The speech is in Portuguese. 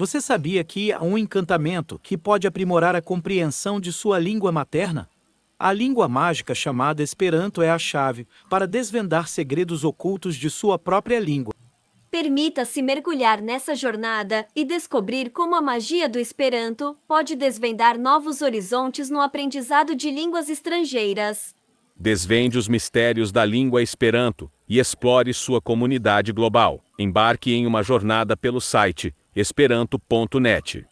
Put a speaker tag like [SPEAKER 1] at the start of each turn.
[SPEAKER 1] Você sabia que há um encantamento que pode aprimorar a compreensão de sua língua materna? A língua mágica chamada Esperanto é a chave para desvendar segredos ocultos de sua própria língua.
[SPEAKER 2] Permita-se mergulhar nessa jornada e descobrir como a magia do Esperanto pode desvendar novos horizontes no aprendizado de línguas estrangeiras.
[SPEAKER 3] Desvende os mistérios da língua Esperanto e explore sua comunidade global. Embarque em uma jornada pelo site esperanto.net